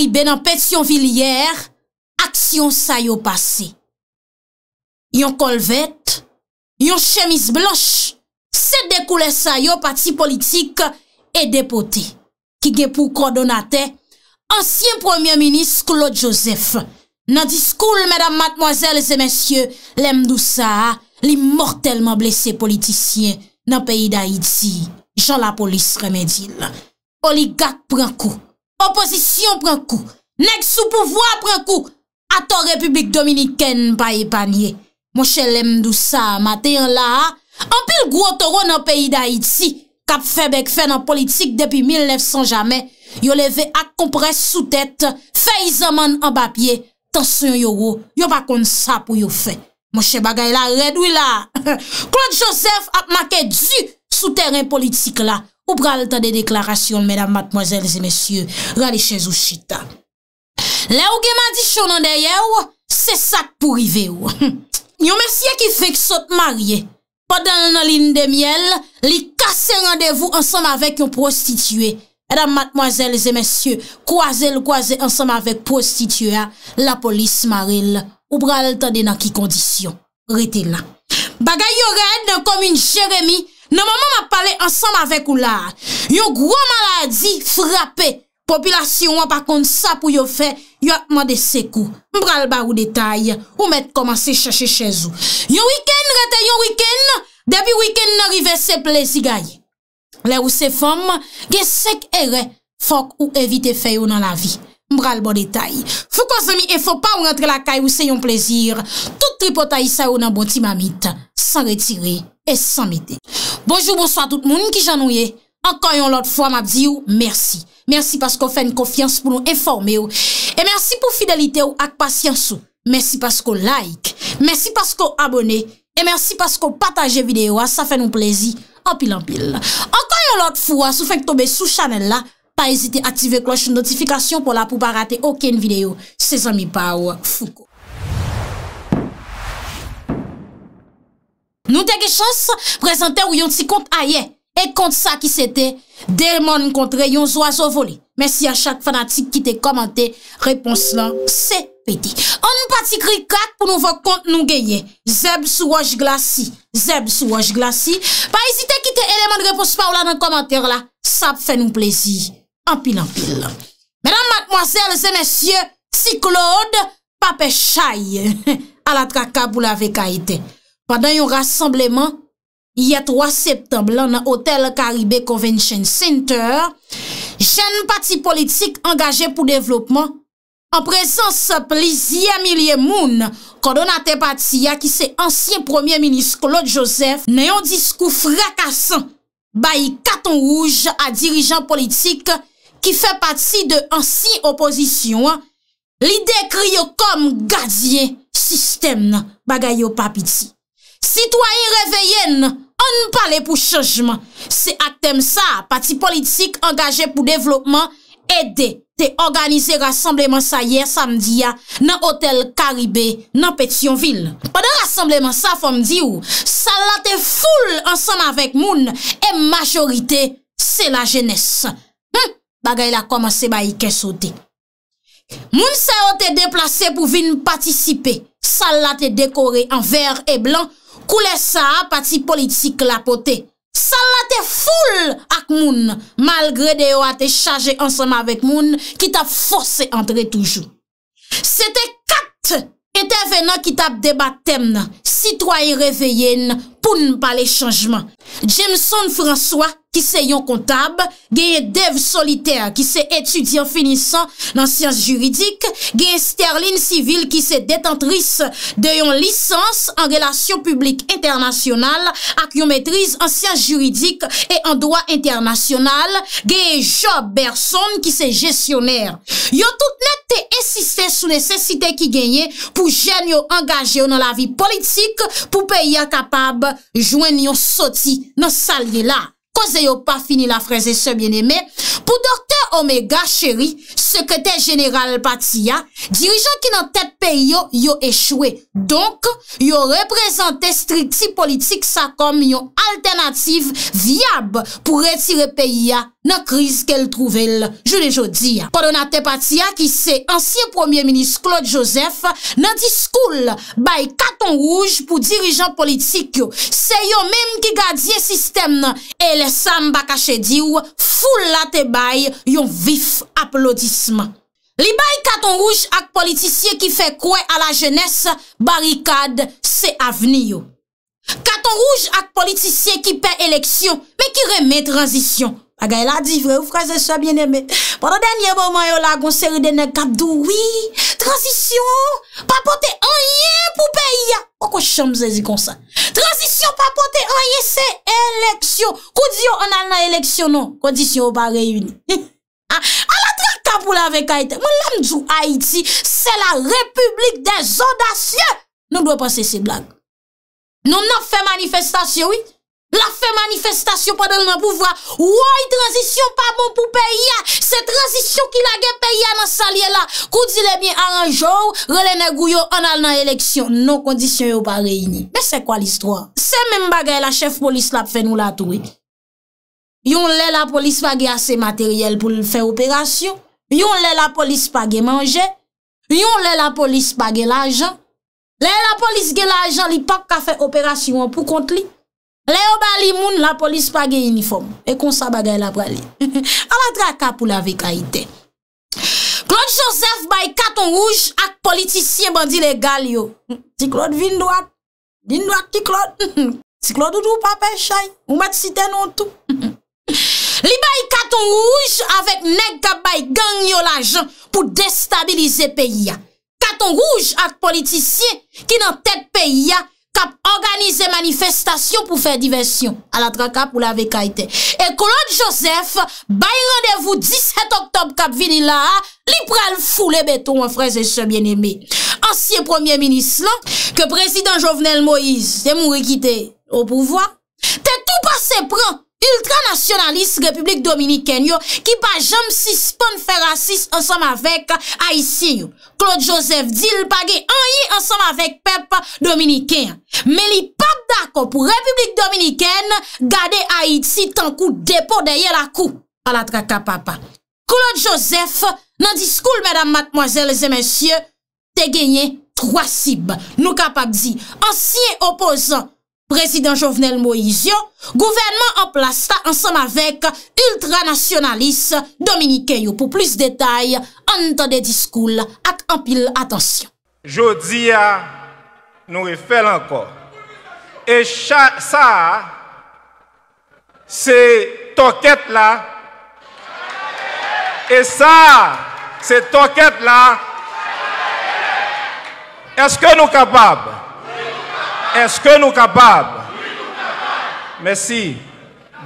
ibe nan pet yon vilyer aksyon sa yo pase yon kolvet yon chemis blanche se dekoule sa yo pati politik e depote ki gepou kordonate ansyen premier minis Claude Joseph nan diskoul l'immortelman blese politisyen nan peyi da idzi jan la polis remedil oligak prankou Oposisyon pren kou, nek sou pouvoi pren kou, ato Republik Dominiken baye banye. Monshe lemdousa, maten la, anpil gwo toro nan peyi da Iti, kap febek fe nan politik depi 1900 jamen, yo leve ak kompres sou tèt, feyizaman anbapye, tansyon yo wou, yo bakon sa pou yo fe. Monshe bagay la, redou la, Claude Joseph ak make du sou teren politik la. Ou pral ta de deklarasyon, mèdam matmozèl zè mèsyè, rade chèz ou chita. Lè ou gen ma di chonan deyè ou, se sak pou rive ou. Nyon mersiè ki fèk sot marye, padan nan lin de miel, li kase randevou ansam avèk yon prostituè. Mèdam matmozèl zè mèsyè, kwa zè l kwa zè ansam avèk prostituè a, la polis maril. Ou pral ta de nan ki kondisyon, rete la. Bagay yo rèd nan komin Jeremie, Nan maman ap pale ansanm avek ou la Yon gwo maladi frape Popilasyon wap akonde sa pou yo fe Yo akman de sekou Mbral ba bon ou detay Ou met komanse chache chezou Yon wiken rete yon wiken Depi wiken nan rive se plezi gay Le ou se fom Ge sek e re fok ou evite fe yo nan la vi Mbral ba ou detay Fou kwa zemi e fok pa ou rentre la kay Ou se yon plezir Tout tripotay sa yo nan boti mamit San retire e san mite Bonjou, bonsoit tout moun, nki jan nou ye. Ankan yon lot fwa mabzi yo, mersi. Mersi pasko fè n konfians pou nou informe yo. E mersi pou fidelite yo ak pasyans yo. Mersi pasko like. Mersi pasko abone. E mersi pasko pataje video yo. Sa fè nou plezi, anpil anpil. Ankan yon lot fwa, sou fèk tobe sou chanel la. Pa ezite aktive kloche notifikasyon pou la pou pa rate oken video. Se zan mi pa wak fuko. Nou te ge chans prezante ou yon ti kont aye. E kont sa ki sete. Delman kont reyon zo azo vole. Mersi a chak fanatik ki te komante. Repons lan se pedi. An nou pati kri krak pou nou vok kont nou geye. Zeb sou waj glasi. Zeb sou waj glasi. Pa ezite ki te eleman repos pa ou la nan komante la. Sa pfe nou plezi. An pinan pilan. Menan matmoazel ze monsye. Si klode pa pe chay. A la traka pou la vek a ite. Padan yon rassembleman, iye 3 septemblan nan Hotel Karibé Convention Center, jen pati politik angaje pou devlopman, an prezans plizye milie moun kondonate pati a ki se ansye premier minis Claude Joseph nan yon diskou frakasan bayi katon rouge a dirijan politik ki fe pati de ansye oposisyon li dekri yo kom gadye sistem nan bagay yo papi ti. Sitwa yi reveyen, an pale pou chajman. Se ak tem sa, pati politik angaje pou devlopman, ede te organize rassembleman sa yer samdia nan hotel Karibé nan Petionville. Padan rassembleman sa, fòm di ou, sa la te foule ansanm avèk moun e majorite se la jenès. M, bagay la komanse ba yi kesote. Moun sa yo te deplase pou vin patisipe. Sa la te dekore an ver e blan Koule sa apati politik lapote. Sal la te foule ak moun. Malgre de yo a te chaje ansama vek moun. Ki ta force entre toujou. Se te kat ete venan ki ta debate temna. Sitwa yi reveyen pou n pa le chanjman. Jameson François. ki se yon kontab, geye dev soliter, ki se etudie an finisan nan siyans juridik, geye sterline sivil, ki se detantris de yon lisans an relasyon publik internasyonal, ak yon metriz an siyans juridik e an doa internasyonal, geye joberson, ki se jesyoner. Yon tout nette esise sou nesesite ki genye pou jen yo angaje ou nan la vi politik pou peye akapab jwen yon soti nan salye la. kon zeyo pa fini la freze se bieneme. omega cheri, sekretè general Patia, dirijan ki nan tèt pe yo, yo echwe. Donk, yo reprezentè striti politik sa kom yo alternatif viab pou retire pe ya nan kriz kel trouvel. Jou de jodi ya. Kononate Patia ki se ansyen premier minis Claude Joseph nan di skoul bay katon rouge pou dirijan politik yo. Se yo menm ki gadiye sistem e le sam baka chediu foul la te bay yo vif aplodisman. Li bay katon rouj ak politisye ki fe kwe ala jenese barikade se aveni yo. Katon rouj ak politisye ki pe eleksyon, me ki reme transisyon. Pagay la di vre ou fraze soye bieneme. Pada denye bomanyo la gonseri dene kapdoui transisyon pa pote anye pou pe ya. O ko chanm zezikonsan. Transisyon pa pote anye se eleksyon. Kou diyo anan na eleksyonon kondisyon ou pa reyouni. A ah, la trakta pou la vek Haïti. Mwen lam djou Haïti, se la republik des odasyen. Nou dwe pas se se blague. Nou nan fe manifestasyon, oui. Oh, bon la fe manifestasyon padel nan pouvra. Ouay, transisyon pa bon pou peyi ya. Se transisyon ki lage peyi ya nan salye la. Koudile bien an anjou, rele negou yo an al nan eleksyon. Non kondisyon yo pa reyni. Mwen se kwa l'istro? Se men bagay la chef polis lap fe nou la touri. Yon lè la polis page ase materyel pou fè operasyon. Yon lè la polis page manje. Yon lè la polis page lajan. Lè la polis gè lajan li pak ka fè operasyon pou kont li. Lè yo bali moun la polis page uniform. E konsa bagay la prali. A la draka pou la vek a ite. Klod Joseph bay katon rouj ak politisyen bandi legal yo. Ti klod vin do ak. Din do ak ti klod. Ti klod ou dup apè chay. Ou mat siten ontou. Katon rouj avek neg kap bay gangyo la jan pou destabilize peyi ya. Katon rouj ak politisyen ki nan tet peyi ya kap organize manifestasyon pou fey diversyon. Alatra kap ou la vekaiten. E Kolon Joseph bay randevou 17 oktob kap vini la ha, li pral foule beto mwen freze se mwen eme. Ansiye premier minis lan, ke prezident Jovenel Moïse te mou rekite ou pouvoi, te tou pa se pran, Ultranasyonalist Republik Dominikèn yo ki pa jom si spon fè rasis ansam avèk Haitien yo. Claude Joseph di l bagè an yi ansam avèk pep Dominikèn. Me li pap dako pou Republik Dominikèn gade Haiti tankou depo deyè la kou. A la traka papa. Claude Joseph nan diskoul mèdam matmoazèl zè mèsyè te genyen 3 sib. Nou kapap di ansyen opozant. Prezident Jovenel Moizio, gouvernement en place ta ansam avek ultranasyonalis Dominikeyo pou plis detay an tan de diskoul ak ampil atensyon. Jodi ya, nou e fel ankor. E sa, se toket la, e sa, se toket la, eske nou kapab? Eske nou kapab? Oui, nou kapab. Mèsi,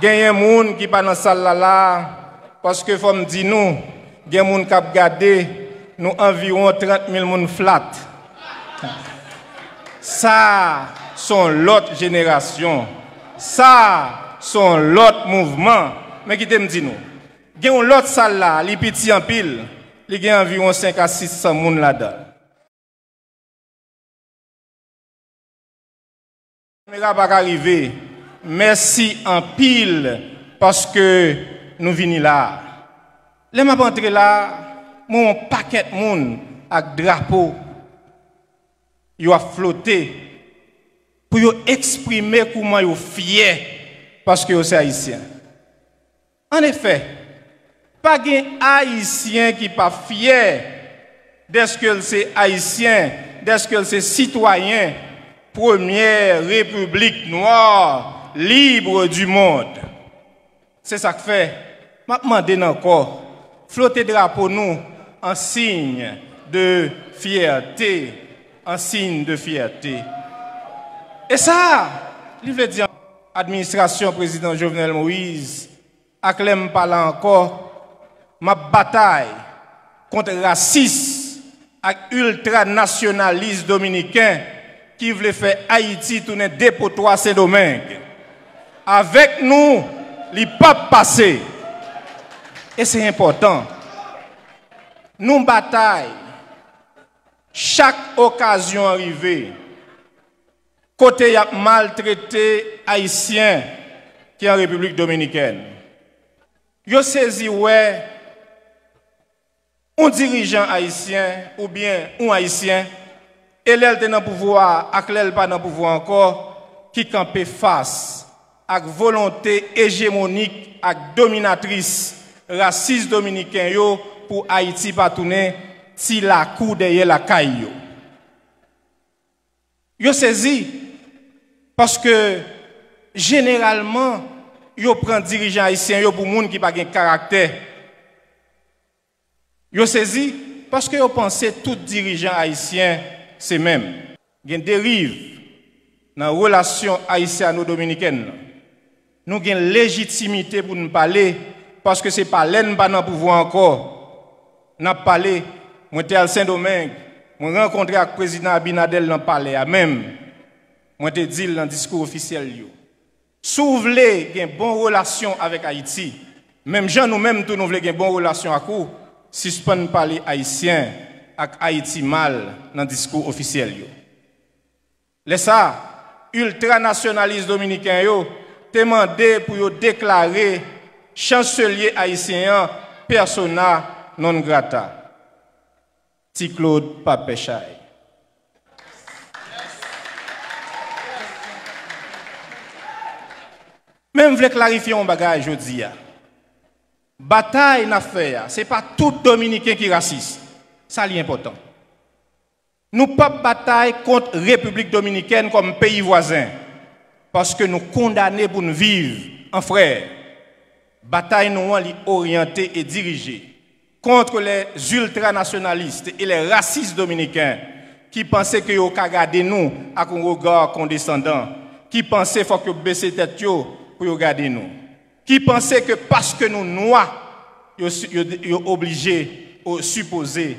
genye moun ki pa nan sal la la, paske fòm di nou, genye moun kap gade, nou anviron 30 mil moun flat. Sa son lot jeneration. Sa son lot mouvment. Mèkite m di nou, genye moun lot sal la, li piti anpil, li genye anviron 5 a 6 san moun la da. caméra pas arrivé. Merci en pile parce que nous venons là. Les m'a entré là, mon paquet de monde avec drapeau ils a flotté pour exprimer comment ils fier parce que sont haïtien. En effet, pas de haïtien qui pas fier dest ce que c'est haïtien, dest ce que c'est citoyen. Premye republik noor libre di moun. Se sak fe, map manden anko, flote drapo nou an sign de fierté. An sign de fierté. E sa, li vle di an, administrasyon prezident Jovenel Moïse, ak lem pala anko, map batay kontra 6 ak ultranasyonalist dominikèn qui voulait faire Haïti tourner dépotoir Saint-Domingue. Avec nous, il pas passé. Et c'est important. Nous bataillons Chaque occasion arrivée, côté y a maltraité haïtien qui est en République dominicaine. Yo saisi ouais un dirigeant haïtien ou bien un haïtien et l'aile pouvoir, avec l'aile pas dans pouvoir encore, qui campait face à volonté hégémonique, à dominatrice raciste dominicain pour Haïti pas si la cour derrière la caille. Yo saisi parce que généralement yo prend dirigeant haïtien yo pour moun qui pas de caractère. Yo saisi parce que yo pensez tout dirigeant haïtien c'est même. Il y a une dérive dans la relation haïtiano-dominicaine. Nous avons une légitimité pour nous parler parce que ce n'est pas l'aine pas dans pouvoir encore. Nous avons parlé, moi j'étais à Saint-Domingue, moi rencontré le président Abinadel dans le palais, même. Moi dit dans le discours officiel. Souvelez une bonne relation avec Haïti. Même gens nous-mêmes, nous voulons une bonne relation avec à coup, suspend parler haïtien. ak Haiti mal nan diskou ofisyel yo. Lè sa, ultranasyonalist Dominikèn yo, temande pou yo deklare chanselier Haitien persona non grata. Ti Claude Papechay. Mè m vle klarifi yon bagaj yo di ya. Bata yon afe ya. Se pa tout Dominikèn ki rasiste. ça c'est important. Nous ne pas bataille contre la République dominicaine comme pays voisin, parce que nous condamnés pour nous vivre en hein, frère. Bataille nous orientée et dirigée contre les ultranationalistes et les racistes dominicains qui pensaient que yo garder nous à un regard condescendant, qui pensaient faut que baisser tête pour garder nous, qui pensaient que parce que nous noirs, sommes obligés, supposés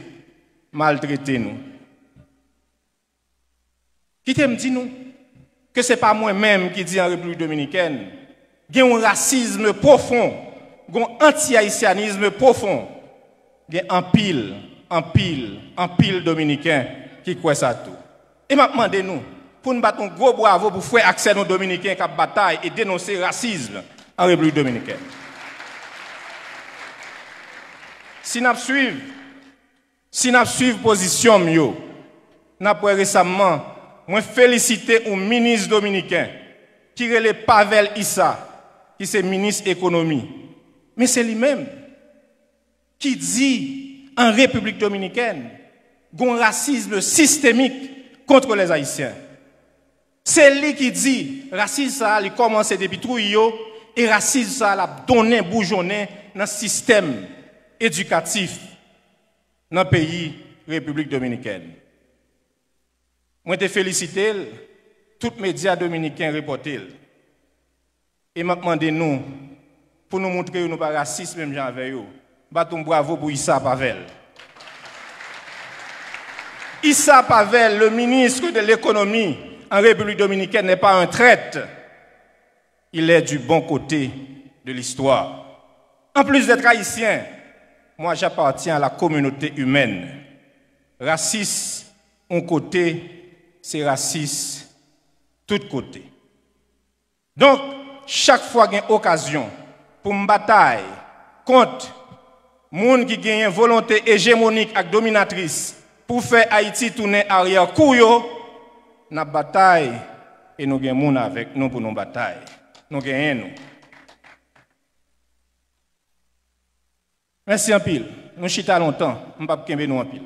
maltraiter nous. Qui t'aime dit nous que ce n'est pas moi-même qui dis en République dominicaine. Il y a un racisme profond, il un anti-haïtianisme profond. Il y a un pile, un pile, un pile dominicain qui croit ça tout. Et maintenant, nous, pour nous battre un gros bravo pour faire accès aux Dominicains qui bataille et dénoncer le racisme en République dominicaine. Si nous suivons, si nous suivons position, nous avons récemment féliciter félicité un ministre dominicain qui est Pavel Issa, qui est ministre économie. Mais c'est lui-même qui dit en République dominicaine qu'on racisme systémique contre les Haïtiens. C'est lui qui dit racisme ça a commencé depuis Trouillot et racisme ça a donné bourgeonné dans le système éducatif dans le pays République dominicaine. Je te félicité, tous les médias dominicains reportés. Et m'a demandé nous, pour nous montrer que nous ne pas racistes, même gens avec bravo pour Issa Pavel. Issa Pavel, le ministre de l'économie en République dominicaine, n'est pas un traître. Il est du bon côté de l'histoire. En plus d'être haïtien, moi j'appartiens à la communauté humaine. Raciste, un côté, c'est raciste, tout côté. Donc, chaque fois qu'il y a une occasion pour une bataille contre gens qui ont une volonté hégémonique et dominatrice pour faire Haïti tourner arrière couillot, nous bataille et nous avons avec nous pour nous batailles. Nous Merci en pile. Nous chita longtemps, on pas nous en pile.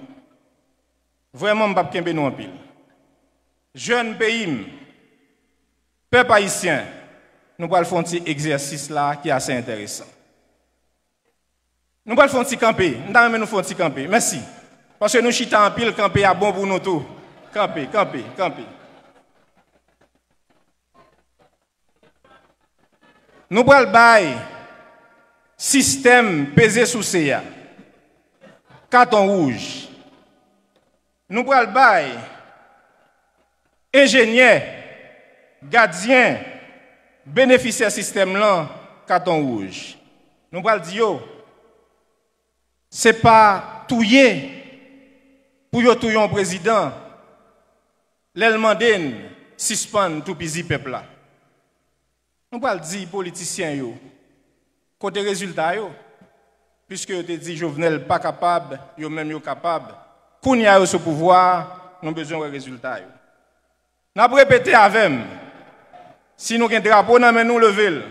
Vraiment on pas nous en pile. Jeune pays, peuple haïtien, nous allons faire un exercice là qui est assez intéressant. Nous allons faire un petit camper. Nous allons faire un petit Merci. Parce que nous chita en pile, camper à bon pour nous tous. Campé, campé, campé. Nous allons bailler Sistem peze sou seya. Katon rouj. Nou bral bay, enjenye, gadjen, beneficer sistem lan, katon rouj. Nou bral di yo, se pa touye, pou yo touyon prezident, lèl manden, sispan tou pizi pepla. Nou bral di politisyen yo, Kote rezultay yo, pisk yo te di jovenel pa kapab, yo men yo kapab, koun ya yo sou pouvoar, nou bezon re rezultay yo. Na brepete avem, si nou gen drapo, nan men nou level.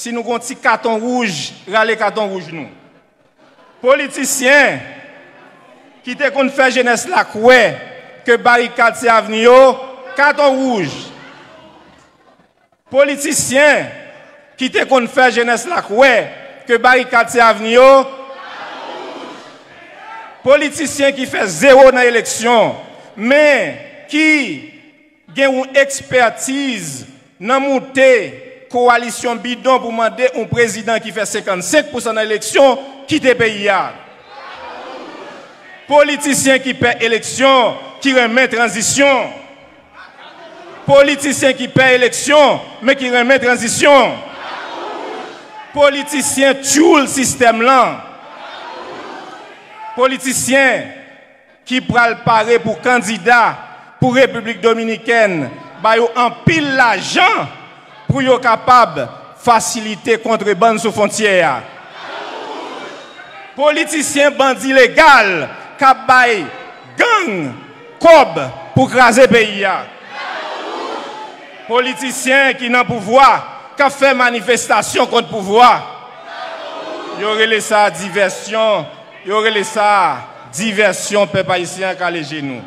Si nou konti katon rouj, rale katon rouj nou. Politisyen, ki te kon fè genes la kouè, ke barikat se aveni yo, katon rouj. Politisyen, ki te kon fè jènes lak wè, ke barikat se avni yo, politisyen ki fè zèro nan eleksyon, men ki gen ou ekspertiz nan moutè koalisyon bidon pou mande un prezidant ki fè 55% nan eleksyon, ki te pe yi ya. Politisyen ki pè eleksyon, ki remè tranzisyon. Politisyen ki pè eleksyon, men ki remè tranzisyon. Politisyen tchou l'sistem lan. Politisyen ki pral pare pou kandida pou Republik Dominiken bay ou anpil la jan pou yo kapab fasilite kontre ban sou fontye ya. Politisyen bandi legal kap bay gang kob pou krasi peyi ya. Politisyen ki nan pouvoi ka fait manifestation contre pouvoir. Il y aurait ça diversion, il y aurait ça diversion peuple haïtien qui les genoux.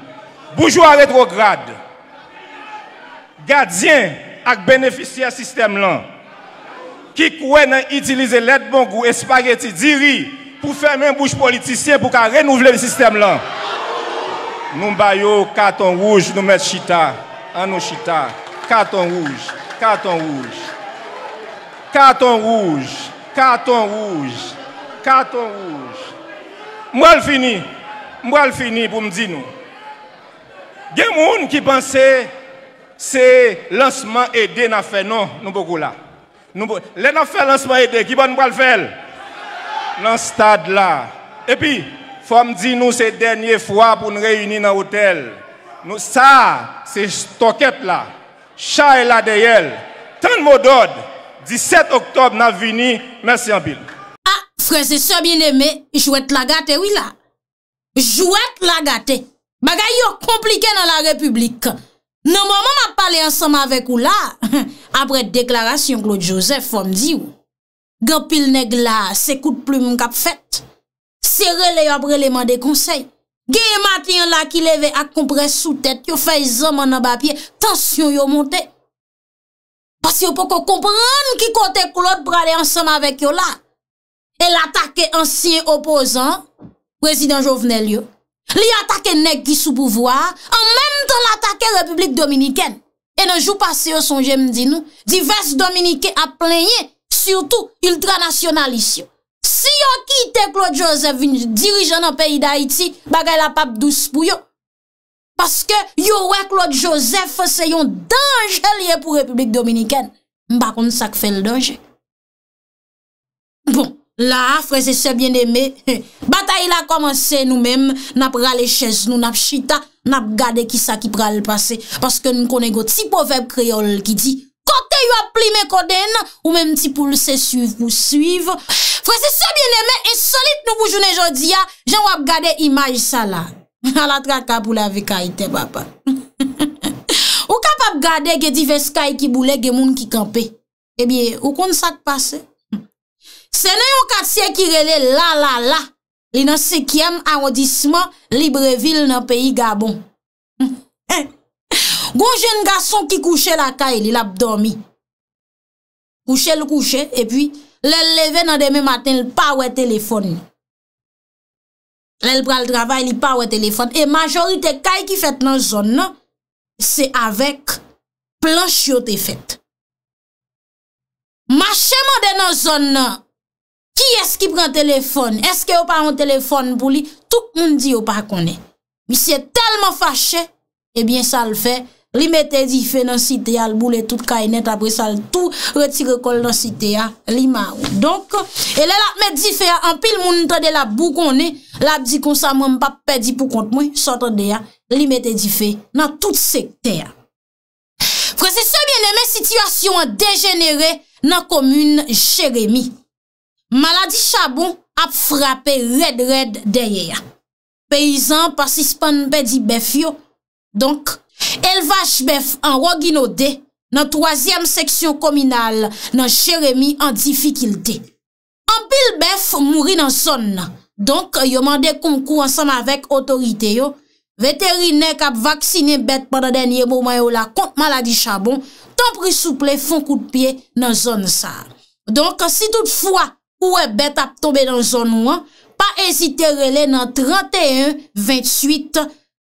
Bourgeois rétrograde. Gardien ak bénéficiaire système là. Qui croit utiliser l'aide bon goût et spaghetti diri pour fermer une bouche politicien pour renouveler le système là. Nous baillons carton rouge, nous mettons chita. En nous chita. Carton rouge, carton rouge. Carton rouge, carton rouge, carton rouge. Moi le fini, moi le fini pour me dire nous. Il y a des qui pensait c'est lancement aidé n'a fait non, nous beaucoup là. Nous les n'a fait lancement aidé qui va nous faire dans ce stade là. Et puis faut me dire nous c'est dernière fois pour nous réunir dans l'hôtel. Nous ça c'est stockette là. Chat est là derrière. Tant de mots d'ordre. 17 oktob nan vini, mersi an bil. A, freze se bin eme, jwet la gate wila. Jwet la gate. Bagay yo komplike nan la republik. Nan non, mou mou m ap pale ansama vek ou la. Apre deklarasyon klote Josef, fom di ou. Gopil neg la, se kout plume m kap fet. Se rele yo ap releman de konsey. Geye matyen la ki leve ak kompre sou tet. Yo fey zoman nan bapye, tansyon yo monte. Pas yo pou kon kompran ki kote Claude prade ansanm avek yo la. El atake ansye opozan, Prezident Jovenel yo. Li atake negi sou pouvoar, an menm tan atake Republik Dominiken. E nan jou pas yo son jem di nou, divers Dominiken a plenye, surtout ultranasyonalis yo. Si yo ki te Claude Joseph dirijan an peyi da Haiti, bagay la pap douz pou yo. Paske yowè Claude Joseph se yon dange liè pou Republik Dominikèn. Mba kon sak fèl dange. Bon, la, freze se bien eme, batay la komanse nou mem, nap rale chèz nou, nap chita, nap gade ki sa ki prale pase. Paske nou konè go ti pofèb kriol ki di, kote yowè pli mè koden, ou mèm ti pou lese suiv mou suiv. Freze se bien eme, e solit nou bou jounen jodi ya, jan wap gade imaj sa la. A la tra ka pou la ve ka ite, bapa. Ou kap ap gade ge di ve sky ki boule ge moun ki kampe? Ebi, ou kon sa te pase? Se nou yon katsye ki rele la la la, li nan sekyem anwadisman Libreville nan peyi Gabon. Eh, Gon jen gason ki kouche la ka, li lap dormi. Kouche l kouche, e pi l l leve nan deme matin l pa we telefon ni. Lèl pral travay li pa wè telefon. E majorite kaj ki fèt nan zon nan, se avèk planch yo te fèt. Mache mò de nan zon nan, ki es ki pran telefon? Eske yo pa wè telefon pou li? Tout moun di yo pa konè. Mi se telman fache, ebyen sa l fè, Li mète di fe nan site ya, l boulè tout kainèt apre sa l tou, retire kol nan site ya, li ma ou. Donk, e lè l ap mète di fe ya, an pil moun nita de la bou konè, l ap di konsa mwen mpa pedi pou kont mwen, sotan de ya, li mète di fe nan tout sekte ya. Fransè, se mène mè situasyon a dejenere nan komoun jeremi. Maladi chabon ap frape red red deye ya. Peyizan pasispan mpe di befyo, donk, Elvache bef an rogino de nan troasyem seksyon kominal nan cheremi an difikilte. Ampil bef mouri nan zon nan, donk yo mande konkou ansan avek otorite yo, veterine kap vaksine bet pandan denye mou mayo la kont maladi chabon, ton prisouple fon kout piye nan zon sa. Donk si toutfwa ou e bet ap tombe nan zon ou an, pa ezite rele nan 31-28-19.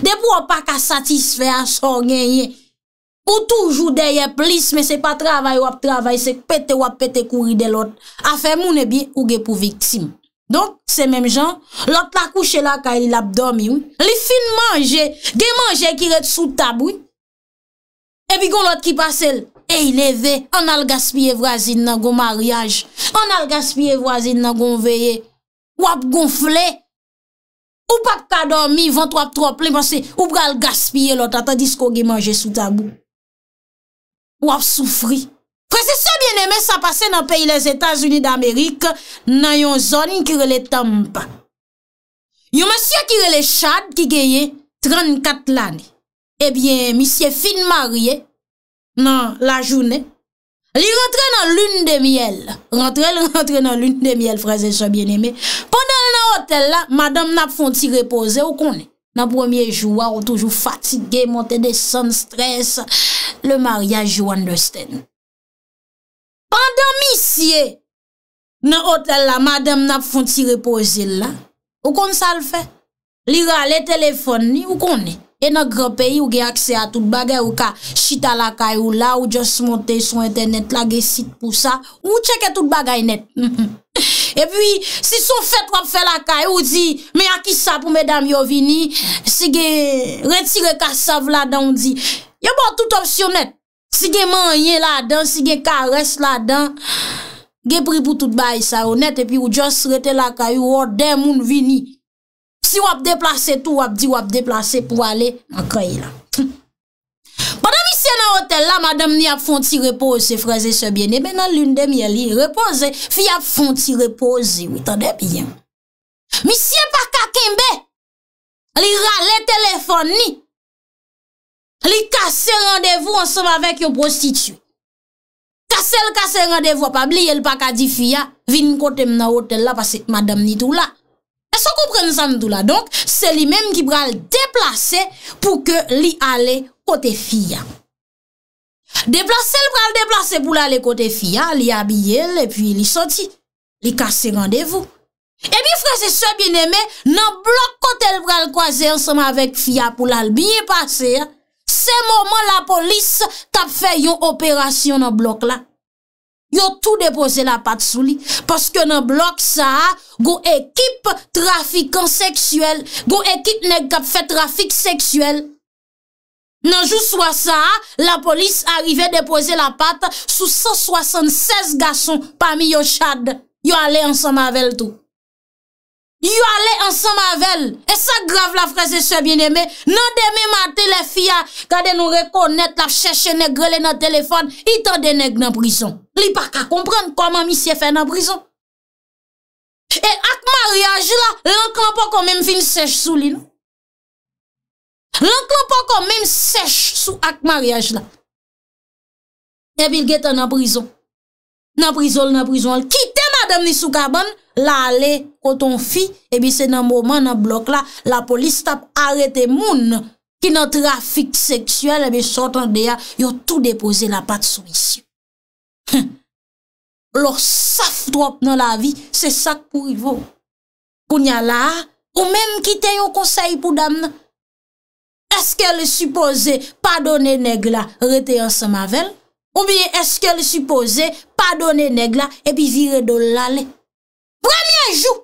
De pou wap ak a satisfe a son genye Ou toujou deye plis Me se pa travay wap travay Se pete wap pete kouri de lot Afe moun ebi ouge pou viksim Don se menm jan Lot la kouche la ka il abdom yon Li fin manje Gen manje ki ret sou tabou Ebi gon lot ki pase Eyleve An al gaspye vwazid nan gon maryaj An al gaspye vwazid nan gon veye Wap gonfle Ou pa kado mi, vant wap trople, mwase ou pral gaspye lot atan disko ge manje sou tabou. Ou ap soufri. Prese sobyeneme sa pase nan peyi les Etats-Unis d'Amerik, nan yon zon ki rele tempa. Yon masya ki rele chad ki geye 34 lani. Ebyen, misye fin marye nan la jounen, li rentre nan lune de miel. Rentre, li rentre nan lune de miel, prese sobyeneme. Pend Otel la, madame nap fonti repose, ou konè? Nan premier jou, waw, toujou fatigè, montè de son, stres, le maryaj, you understand. Andam isye, nan otel la, madame nap fonti repose la, ou konè sal fè? Lira le telefon ni, ou konè? E nan gro peyi, ou ge akse a tout bagay, ou ka shit ala kayou la, ou just montè son internet la, ge sit pou sa, ou cheke tout bagay net, mhm mhm. E pi, si son fèt wap fè lakay, ou di, me akisa pou mèdame yo vini, si ge retire kasav la dan, ou di, yo bon tout opsyon net. Si ge manye la dan, si ge kares la dan, ge pri pou tout bayi sa, ou net, e pi ou just rete lakay, ou wot den moun vini. Si wap deplase tou, wap di wap deplase pou wale, an kreye la. Otel la, madame ni ap fonti repose, se fraze se biene, men nan lundem ya li repose, fi ap fonti repose, mi sien pa kakembe, li rale telefon ni, li kase randevou ansem avèk yon prostitue, kase l kase randevou apabli, el pa kadi fia, vin kote mna otel la, pase madame ni tou la. E so kou pren san tou la, donk se li menm ki pral deplase pou ke li ale kote fia. Deplase l pral deplase pou la le kote fia, li abye l e pi li soti, li kase randevou. E bi frase sou bieneme, nan blok kote l pral kwaze ansama vek fia pou la li binye pase, se mouman la polis kap fe yon operasyon nan blok la. Yon tou depose la pat sou li. Paske nan blok sa, go ekip trafikan seksuel, go ekip nek kap fe trafik seksuel. Nanjou swa sa, la polis arive depoze la pat sou 176 gason pa mi yo chad. Yo ale ansan mavel tou. Yo ale ansan mavel. E sa grav la fraze se bieneme, nan deme ma telefi ya kade nou rekonet la cheche negrele nan telefon, ito deneg nan prison. Li pa ka kompran koman mi se fè nan prison. E ak ma reajou la, lankan pa kon men fin sej sou li nou. Lank lopo kon men sech sou ak maryaj la. Ebi lget an aprizon. An aprizon, an aprizon. Kite madam ni sou gaban, la ale koton fi, ebi se nan mouman nan blok la, la polis tap arete moun, ki nan trafik seksuel, ebi sotan deya, yo tou depoze la pat sou misyon. Lo saf drop nan la vi, se sak pou rivo. Koun ya la, ou men kite yo konsey pou dam nan, eske le supose padone neg la rete yon semavel? Ou biye eske le supose padone neg la epi vire do lale? Premye jou,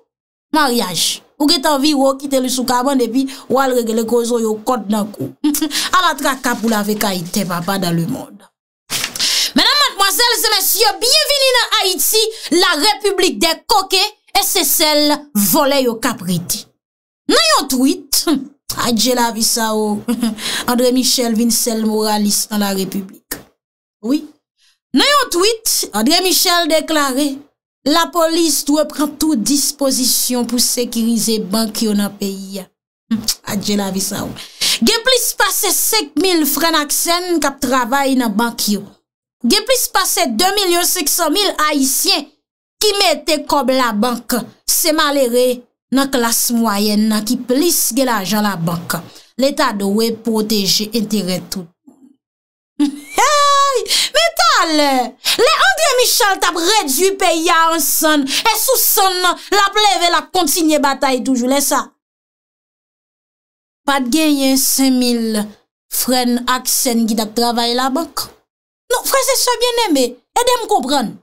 maryaj, ou getan vi wou kite le soukaban epi wou al regle kouzo yon kote nan kou. Amatra kap ou la ve ka ite, pa pa da le moun. Menan matmoazel, semen syo, biye vini nan Haiti, la republik de koke, e se sel vole yon kap riti. Nan yon tweet, hmm, Adje la vi sa ou, André Michel vin sel moraliste nan la republik. Oui, nan yon tweet, André Michel deklaré, la polis dwe pran tou disposisyon pou sekirize bankyo nan peyi. Adje la vi sa ou. Ge plis pase sek mil frenaksen kap travay nan bankyo. Ge plis pase 2.600.000 haisyen ki mette kob la bank se malerey. Nan klas mwayen nan ki plis ge la ajan la bank, le ta do we poteje entere tout. Hey, me tal, le Andre Michel tap redju pe ya an san, e sou san nan, la ple ve la kontinye batay toujou, le sa. Pat gen yen se mil fren ak sen gi dak travay la bank. Non, fren se se bien eme, edem kopran.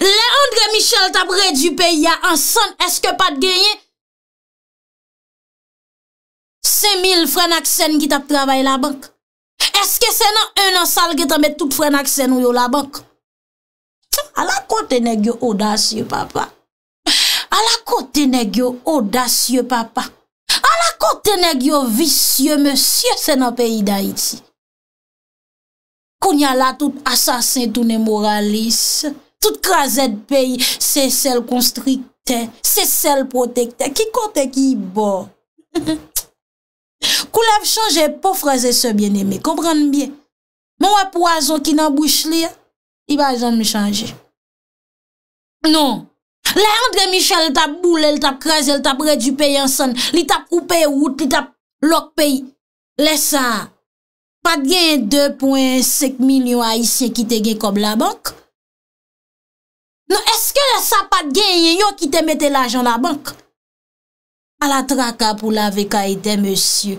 Le Andre Michel tap rej du pe ya ansan, eske pat genye? Semil fren aksen ki tap travay la bank? Eske senan un an sal ge tan met tout fren aksen ou yo la bank? A la kote neg yo odasye papa? A la kote neg yo odasye papa? A la kote neg yo visye monsye senan peyi da iti? Kounya la tout asasen tou ne moralis? Tout krasèd peyi, se sel konstrikte, se sel protekte, ki kote ki bo. Kou laf chanje pou fraze se bien eme, kobran bien. Mwen wap wazon ki nan bouch li, i wazon me chanje. Non, la yandre michal tap boule, tap krasèd, tap redju peyi ansan. Li tap ou peyi wout, li tap lok peyi. Lesa, pat gen 2.5 milyon a isye ki te gen kob la bank. Non, eske le sapat genye yo ki te mette l'ajan la bank? A la traka pou la veka ite, e monsye,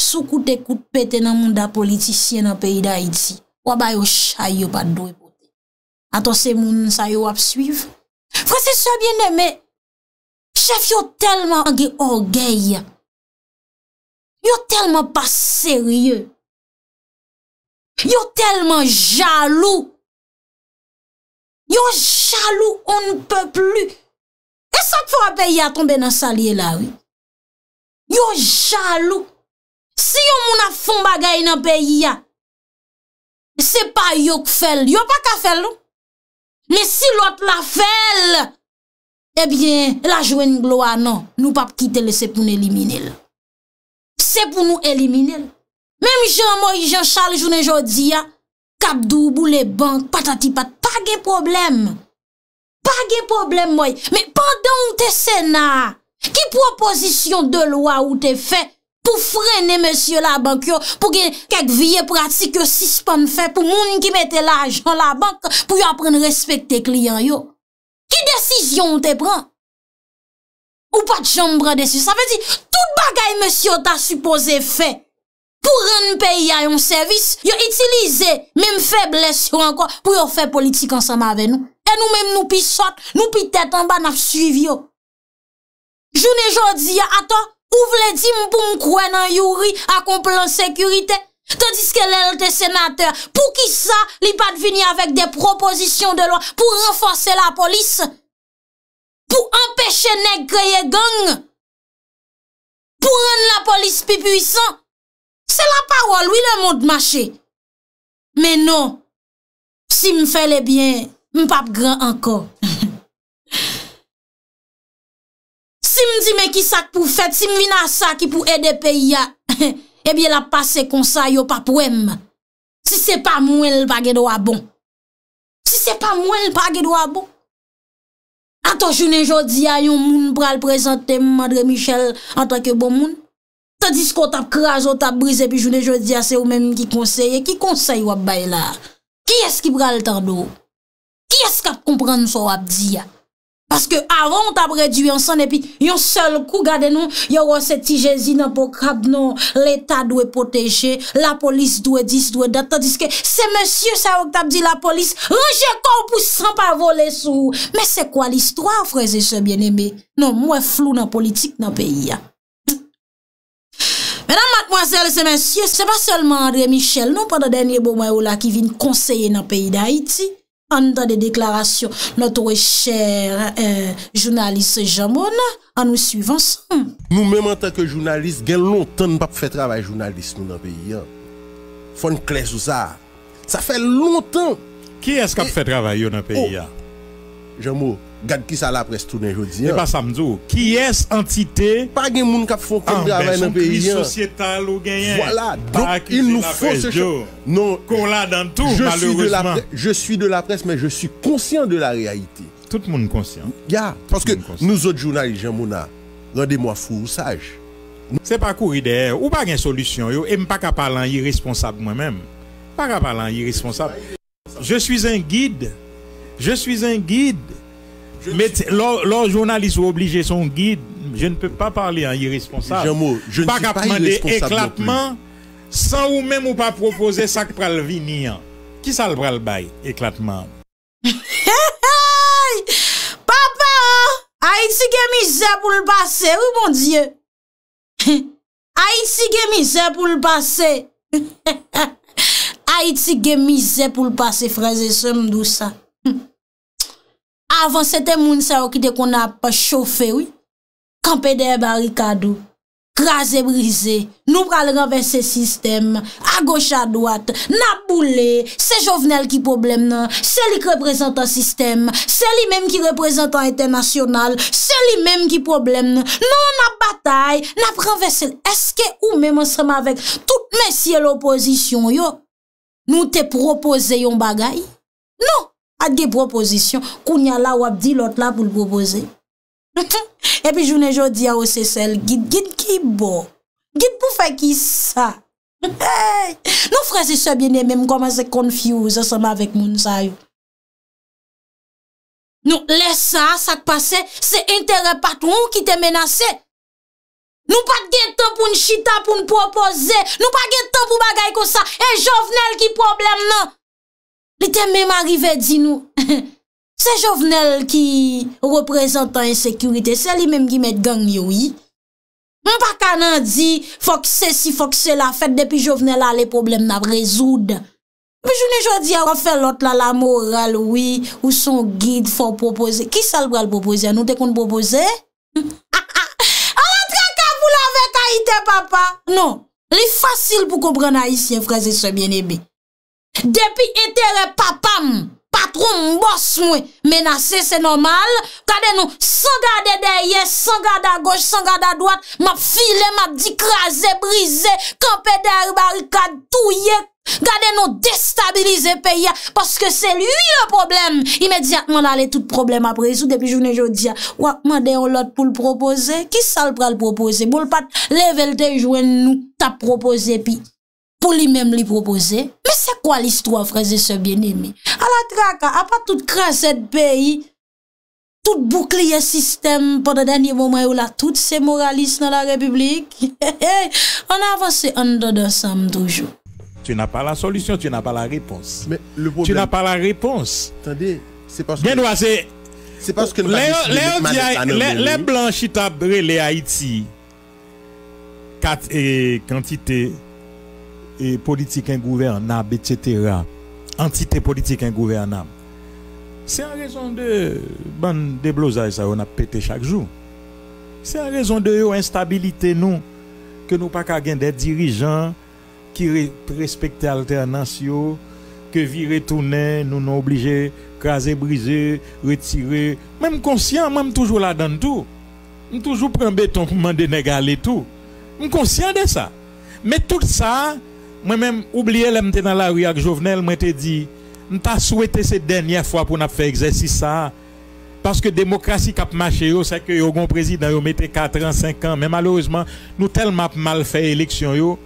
sou koute koute pete nan moun da politisye nan peyi da iti, waba yo chay yo pa dwe pote. Ato se moun sa yo wap suiv? Fransese, sou bien deme, chef yo telman ange orgey, yo telman pas serye, yo telman jalou, Yo jalou, on ne peut plus. E sa te fò a peyi a tombe nan salye la, oui? Yo jalou. Si yo moun a fò bagay nan peyi a, se pa yo k fèl, yo pa ka fèl, lò. Men si lò p'la fèl, ebyen, la joen eh glò anon, nou pa p'kitele, se pou nou elimine lò. Se pou nou elimine lò. Memi Jean-Moi, Jean-Charles, Jounet-Jaudia, Kabdou, Boulé, Banque, Patati-Patat, ge problem. Pa ge problem woy. Me pandan ou te sena, ki proposisyon de lwa ou te fe pou frene monsye la bank yo pou kek viye pratik yo sispan fe pou moun ki mette la ajan la bank pou yo apren respekte kliyan yo. Ki desisyon ou te pran? Ou pat jom pran desisyon? Sa ve di tout bagay monsye yo ta supose fe. pou renn peyi a yon servis, yo itilize mem febles yo anko pou yo fe politik an sa ma ve nou. E nou mem nou pi sot, nou pi tet an ban ap suiv yo. Joun e jodi yo, ato, ou vle di m pou m kwen an yori akon plan sekurite, tadiske lèl te senate, pou ki sa li pat vini avèk de proposisyon de lò, pou renforse la polis, pou empèche nek kreye gang, pou renn la polis pi puisan, Se la parol wile moun d'mache Menon Si m fè le bien M pap gran anko Si m di men ki sak pou fèt Si m vina sak ki pou ede pe ya Ebyè eh la pase konsa yo pap wèm Si se pa mwen l pa gèdwa bon Si se pa mwen l pa gèdwa bon Ato jounen jodi A yon moun pral prezante M Andre Michel Anto ke bon moun Tadis ko tap kraj, ou tap brize, pi jounen jodi ase ou menm ki konseye, ki konseye wap bay la. Ki eske i pral tardo? Ki eske ap komprenn sou wap di ya? Paske avon tap redu yon san, epi yon sel kou gade nou, yon wos eti jezi nan pou krab nou, l'Etat dwe poteche, la polis dwe dis, dwe dat, tadis ke se monsye sa wak tap di la polis, reje kon pou san pa vole sou. Me se kwa l'histoire, freze se bieneme? Non, mwen flou nan politik nan peyi ya. Mesdames, mademoiselles et messieurs, c'est pas seulement André Michel, non, pendant dernier bon qui vient conseiller dans le pays d'Haïti. En tant des déclarations, notre cher euh, journaliste Jean en nous suivant nous même en tant que journalistes, nous avons longtemps pas fait travail journaliste nous, dans le pays. Il hein. faut une clé sur ça. fait longtemps. Qui est-ce qui a fait travail dans le pays? Oh. Hein? Gade ki sa la pres toune jodi an. Hein. E pa samdou, ki es entite... Pa gen moun kap fon kèm travail nan peyi pays son kri sosyetal ou Voilà, donc il nous faut se chou. Non, kon la dan tou, malheureusement. Je suis de la presse, mais je suis conscient de la réalité. Tout moun conscient. parce que nous autres journalistes, Mouna, rendez-moi fou ou sage. Se pas courir derrière ou pa gen solusyon yo, e m ka kap alan irresponsable mwen même Pa ka irresponsable. Je suis un guide. Je suis un guide. Mais Lors journaliste ou obligé, son guide, je ne peux pas parler en irresponsable. Jean je ne pas pas demander éclatement sans ou même ou pas proposer ça que pral venir. Qui ça le pral bail éclatement Papa, Haïti gen misère pour le passé, oui mon Dieu. Haïti gen misère pour le passé. Haïti gen misère pour le passé, frère, et sœurs, d'où ça avan sete moun sa okite kon ap pa choufe, wè? Kampède e barikadou, krasè brise, nou pral renvesè sistem, a goch a dwat, na boule, se jovenel ki problem nan, se li krepresentan sistem, se li mèm ki representan etenasyonal, se li mèm ki problem nan, nou an ap batay, nan ap renvesè, eske ou mèm an sreman vek, tout mèsyè l'oposisyon yo, nou te propose yon bagay, nou, Adge propozisyon, kounya la wap di lot la pou l'propoze. E pi jounen jodi a ose sel, git, git ki bo. Git pou fe ki sa. Nou fre se se bine men, mkoman se konfyouze seman vek moun sa yo. Nou lesa sa te pase, se entere patou an ki te menase. Nou pat ge te pou nchita pou n'propoze. Nou pat ge te pou bagay ko sa. E jovnel ki problem nan. Li te mèm arrivè di nou, se jovenel ki reprezentan yon sekurite, se li mèm gimèt gang yoy. Mwen pa kanan di, fokse si fokse la fèt, depi jovenel la le problem nan brezoud. Pè jounen jodi a wafè lot la la moral wè, ou son guide fò proposè. Ki sal wè al proposè, nou te kon proposè? A wè trèk avou la vèt a itè papa? Non, li fasil pou koubrè nan isye fraze se mèm e bèk. Depi etere papam, patroum, boss mwen, menase se nomal, gade nou sangade deye, sangade a goche, sangade a doat, ma file, ma dikraze, brize, kope der barikade, touye, gade nou destabilize peye, paske se lui le problem, imediatman ale tout problem apresou, depi jvne jvdia, wakman deyon lot pou l'propose, ki sal pre l'propose, bou l pat level te jwen nou ta propose pi. pour lui-même lui proposer. Mais c'est quoi l'histoire, frères et sœurs bien-aimés? À la traque, à part toute crasse de pays, tout bouclier système pendant dernier moment où là, toutes ces moralistes dans la République, on avance en dedans ensemble toujours. Tu n'as pas la solution, tu n'as pas la réponse. Tu n'as pas la réponse. Attendez, c'est parce que... c'est... parce que... Les blancs chitabres, les Haïti, quantité E et politique ingouvernable, etc., entité politique ingouvernable, c'est en raison de de déblosage ça on a pété chaque jour. C'est en raison de l'instabilité nous que nous pas qu'à des dirigeants qui respectent l'alternance que vie tourner nous nous obligés craser briser retirer même conscient même toujours là dans tout toujours prendre béton pour m'en et tout. Je conscient de ça. Mais tout ça, moi-même, oublié, j'étais dans la rue avec Jovenel, moi te dit, je pas souhaité cette dernière fois pour faire exercice ça. Parce que la démocratie qui a marché, c'est que le président a mis 4 ans, 5 ans. Mais malheureusement, nous tellement mal fait l'élection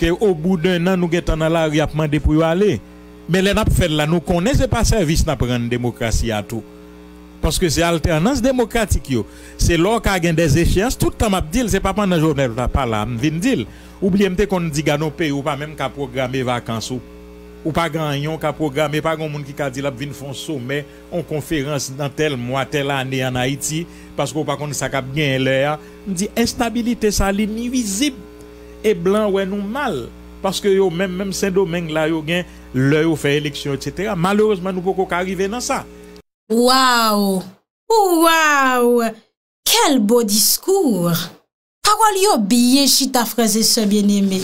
qu'au bout d'un an, nous sommes dans la rue pour aller. Mais les nous fait là, nous connaissons pas service, nous prendre la démocratie à tout. Parce que c'est alternance démocratique. C'est là qu'il y a des échéances. Tout le temps, je dis, ce n'est pas pendant un on que je parle. Je dire. Oubliez qu'on dit que nos pays ou pas même qu'à programmer vacances ou pas grand yon programmer a programmé, pas grand monde qui a dit la vin un sommet, en conférence dans tel mois, telle année en Haïti, parce qu'on pas qu'on ça bien l'air. On dit instabilité ça est visible et blanc ouais nous mal parce que yo même même Saint-Domingue là yo gain l'heure yo fait élection etc. Malheureusement nous pouvons arriver dans ça. Ou waw, ou waw, kel bo diskour. Kwa wali yo biye chita fraze se bien eme.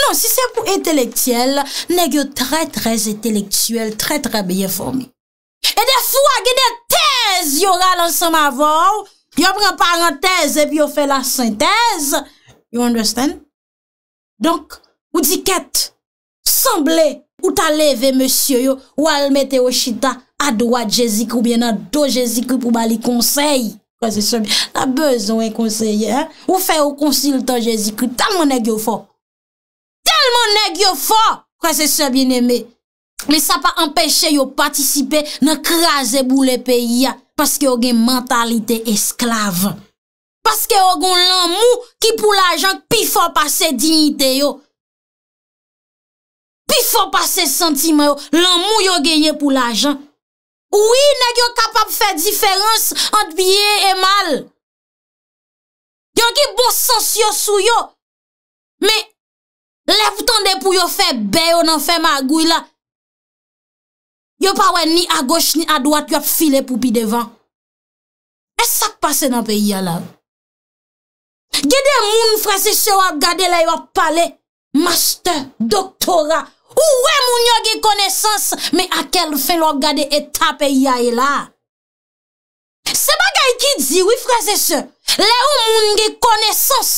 Non, si se pou entelektuel, neg yo tre tre zetelektuel, tre tre biye formi. E defou agen de tez yo ralansan ma vou, yo pren parantez epi yo fe la sentez. You understand? Donk, ou diket, sanble, ou ta leve monsiyo yo, wali mete yo chita. Adwa Jezikou biye nan do Jezikou pou bali konsey. Kwa se sebyen. Nan bezon yon konsey. Ou fe ou konsil tan Jezikou. Talman neg yo fò. Talman neg yo fò. Kwa se sebyen eme. Me sa pa empèche yo patisipe nan krasè bou le peyi ya. Paske yo gen mentalite esklave. Paske yo gen lan mou ki pou la jan pi fò pa se dignite yo. Pi fò pa se sentime yo. Lan mou yo genye pou la jan. Ouwi, nek yo kapap fè diferans ant biye e mal. Yon ki bon sens yo sou yo. Me, lev tonde pou yo fè beyo nan fè magouy la. Yo pa wè ni a goch ni a dwat yo ap file poupi devan. E sak pase nan peyi ya la? Gede moun fwese sewa gade la yo ap pale master, doktora. Ou wè moun yo ge konesans, me akèl fè lò gade eta pe yay la. Se bagay ki di, wifre zè se, le ou moun ge konesans,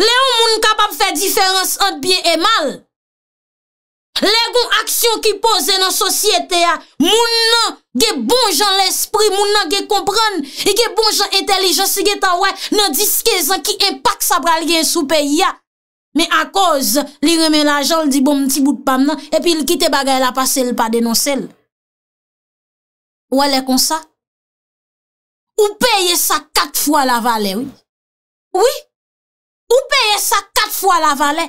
le ou moun kapab fè diferans ant biye e mal, le ou aksyon ki pose nan sosyete ya, moun nan ge bonjan l'esprit, moun nan ge kompran, e ge bonjan entelijansi ge ta wè nan diskezan ki impak sa bral gen sou pe yay. Ah. Me bon, non? a koz li reme la jol di bon mti bout pa mnen, epi li kite bagay la pa sel pa denon sel. Ou alè kon sa? Ou peye sa kat fwa la vale, ou? Ou peye sa kat fwa la vale?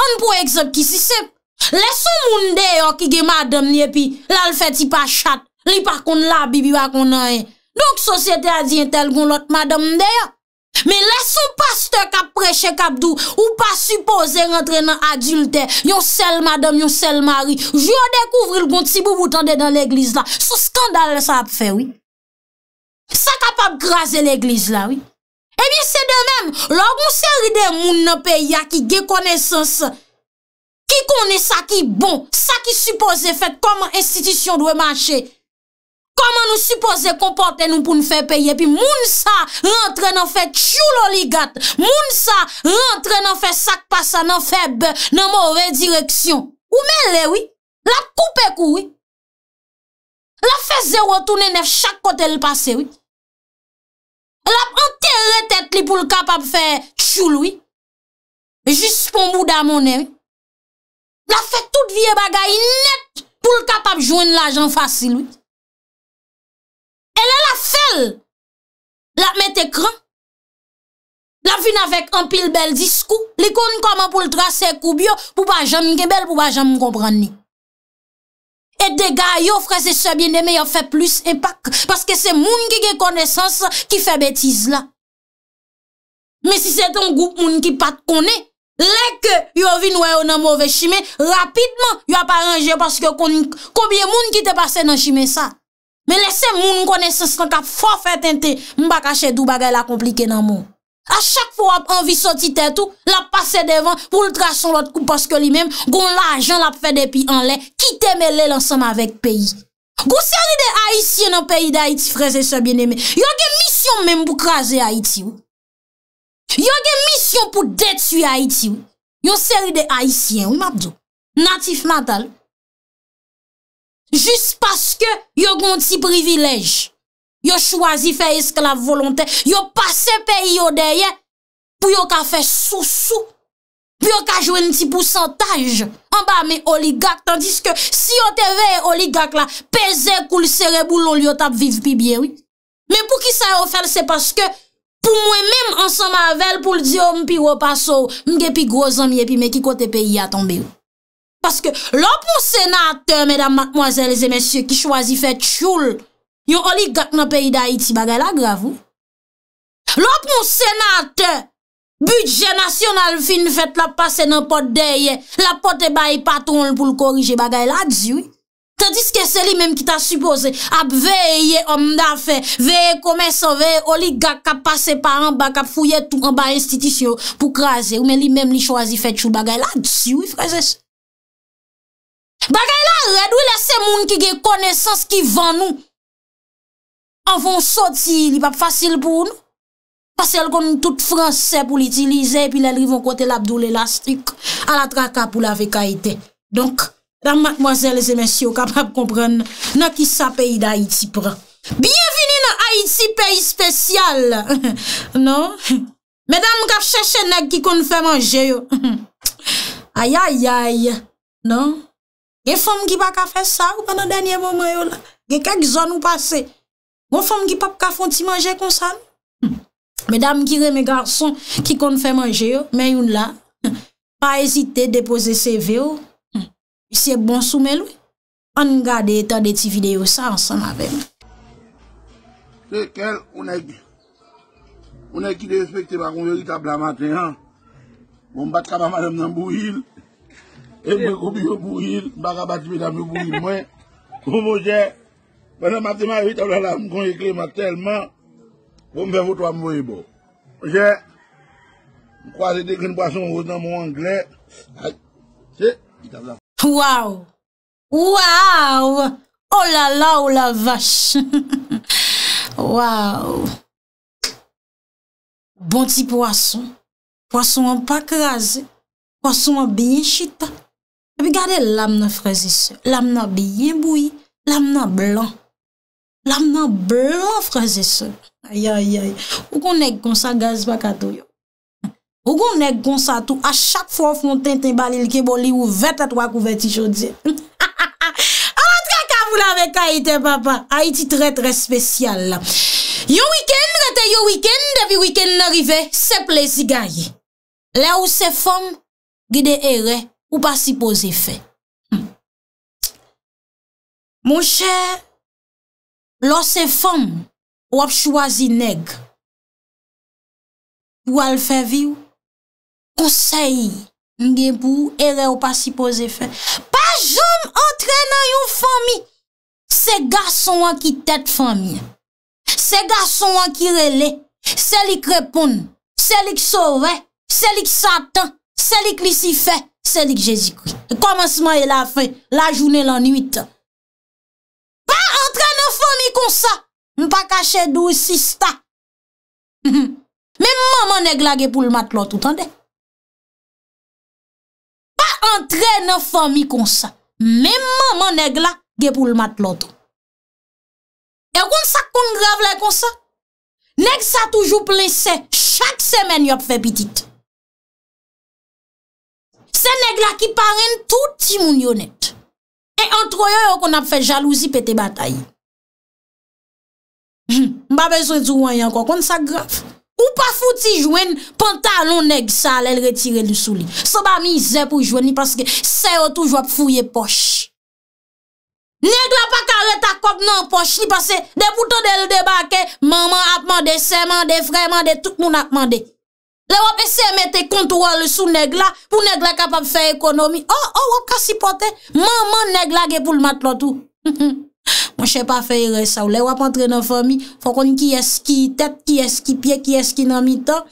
An pou eksept ki si sep? Leso moun deyo ki ge madam li epi, la l fè ti pa chat, li pa kon la bibi ba kon anè. Donk sosyete a diyen tel kon lot madam deyo. Men lese ou pa ste kap preche kap dou ou pa suppose rentre nan adulte, yon sel madame, yon sel mari. Jou yon dekouvri l kon ti bou boutande dan l'eglise la. Sou skandal sa ap fe, oui. Sa kapap graze l'eglise la, oui. Ebi, eh se de men, lor moun se ride moun nan pe ya ki ge konesans. Ki kone sa ki bon, sa ki suppose fet koman institisyon dwe manche. Koman nou suppose kompote nou pou nou fe peye, pi moun sa rentre nan fe tchou loli gat, moun sa rentre nan fe sak pasa, nan fe be, nan mou re direksyon. Ou men le, oui. La pou pe kou, oui. La fe zero toune nef chak kote l'pase, oui. La pou enterre tet li pou l'kapab fe tchou l'oui. Jis pou mou damone, oui. La fe tout vie bagay net pou l'kapab joun l'ajan fasil, oui. Elè la fel, la met ekran, la vin avèk an pil bel diskou, li kon koman pou l tra se koubyo, pou pa janm gebel, pou pa janm kompran ni. Et de gayo, fre se sebyen deme, yo fè plus epak, paske se moun ki gen konesans ki fè betiz la. Me si set an goup moun ki pat kone, lek yo vin wè yo nan mouve chimè, rapidman yo aparengè paske koni, koubyen moun ki te pase nan chimè sa. Men lese moun nou kone se skan ka fò fè tente, mbaka chè dou bagay la komplike nan moun. A chak fò ap anvi soti tè tou, la passe devan pou l traj son lot kou paske li menm, goun la ajan la fè depi an lè, kite me lè lansam avèk peyi. Goun seri de Haitien nan peyi de Haiti freze se bienemè, yon gen misyon menm pou kraze Haiti ou. Yon gen misyon pou detui Haiti ou. Yon seri de Haitien ou mabdou, natif natal. Jus paske yo goun ti privilej, yo chwazi fe eskla volante, yo pase peyi yo deye pou yo ka fe sou sou, pou yo ka jwen ti pousantaj. An ba me oligak tandiske si yo te ve oligak la, peze koul sereb ou lon li yo tap viv pi biye wik. Men pou ki sa yo fel se paske pou mwen menm ansan mavel pou l diyo mpi ro pa sou, mge pi groz amye pi me ki kote peyi a tombe wik. Paske lop moun senate, mèdam, mwazèl, zè mèsyè, ki chwazi fè tchoul, yon oligat nan peyi da iti, bagay la gravou. Lop moun senate, budget nasyonal fin fèt la pase nan pot dèye, la pote bay patoun l pou l korije, bagay la dziou. Tadiske se li mèm ki ta suppose, ap veye omda fè, veye komè sove, oligat kap pase pa anba, kap fouye tou anba institisyon pou krasè, ou men li mèm li chwazi fè tchoul, bagay la dziou, frèzè se. Bagay la, redou la se moun ki ge konesans ki van nou. An fon soti, li pap fasil pou nou. Pase el kon tout franse pou l'itilize, pi lel rivon kote labdou l'elastik, ala traka pou la vek aite. Donk, dam matmoazèl e zemensyo kapap kompren, nan ki sa peyi da Haiti pran. Bienveni nan Haiti peyi spesyal, non? Medan m kap chèche neg ki kon fè manje yo. Ayayay, non? Gè fòm gipa ka fè sa ou kè nan denye vòman yo la? Gè kèk zon ou pase? Gè fòm gipa pou ka fòm ti manje konsan? Medam gire mè garson ki kon hmm. fè manje yo, men yon la. Hmm. Pa ezite depose CV yo. Si hmm. e bon sou men lou. An gade etan de ti video sa ansan avèm. Se kel ou neg, ou neg ki despekte bako yon yon tabla matè. Mwen bon, bat kama madèm nan bou yil. E mwen koubi yo pou il, mwen baka batipi dan mwen pou il mwen. Kou mwen jè, mwen nan matima yon itabla la mwen konye kleman telman. Kou mwen vevotwa mwen voye bo. Jè, mwen kwaze dek yon pwason yo nan mwen wanglè. Hay, se, itabla. Waw, waw, olalaw oh oh la vache. Waw. Bonti pwason, pwason an pa kreze, pwason an beye chita. E pi gade lam nan fraze se. Lam nan byen bouy. Lam nan blan. Lam nan blan fraze se. Ayo, ayo, ayo. O kon ek konsa gaz baka tou yo. O kon ek konsa tou. A chak fwa fwantin te bali li ke boli ou vet atwa kou vet ijou di. A man tra ka vou la vek a ite papa. A iti tre tre spesyal la. Yo wikend, rete yo wikend, evi wikend nan rive, se plezi gaye. Le ou se fwam, gide ere. Ou pa sipo ze fe. Mon chè, lò se fèm, wap chouazi neg. Ou al fè viw, konsey, mgen pou, ere ou pa sipo ze fe. Pa jom entrenan yon fèmi, se gason an ki tèt fèmi. Se gason an ki rele, selik repoun, selik sorè, selik satan, selik lisifè. Se lik Jezikri. E komanseman e la fin. La jounen lan nwit. Pa antre nan fomi konsa. Mpa kache dou e sista. Me mman mnen gla ge pou l mat loto. Tande? Pa antre nan fomi konsa. Me mman mnen gla ge pou l mat loto. E wonsa kon grav la konsa? Nen sa toujou plese. Chak semen yop fe pitit. Te neg la ki paren touti moun yonet. E antro yo yo kon ap fè jalouzi pè te batayi. Mba bezou etou wanyan kon kon sa graf. Ou pa fouti jwen pantalon neg sal el retire lousou li. So ba mi zè pou jwen ni paske se yo tou jwa pou fouye poch. Neg la pa kare ta kop nan poch. Nipase de bouton del debake maman ap mande, se mande, frey mande, tout moun ap mande. Le wap ese mette kontouran le sou negla pou negla kapap fe ekonomi. Oh, oh, wap kasi pote. Man, man negla ge pou l'mat loutou. Mwen che pa fe yere sa ou. Le wap antre nan fomi. Fokon ki eski tet, ki eski pie, ki eski nan mitan.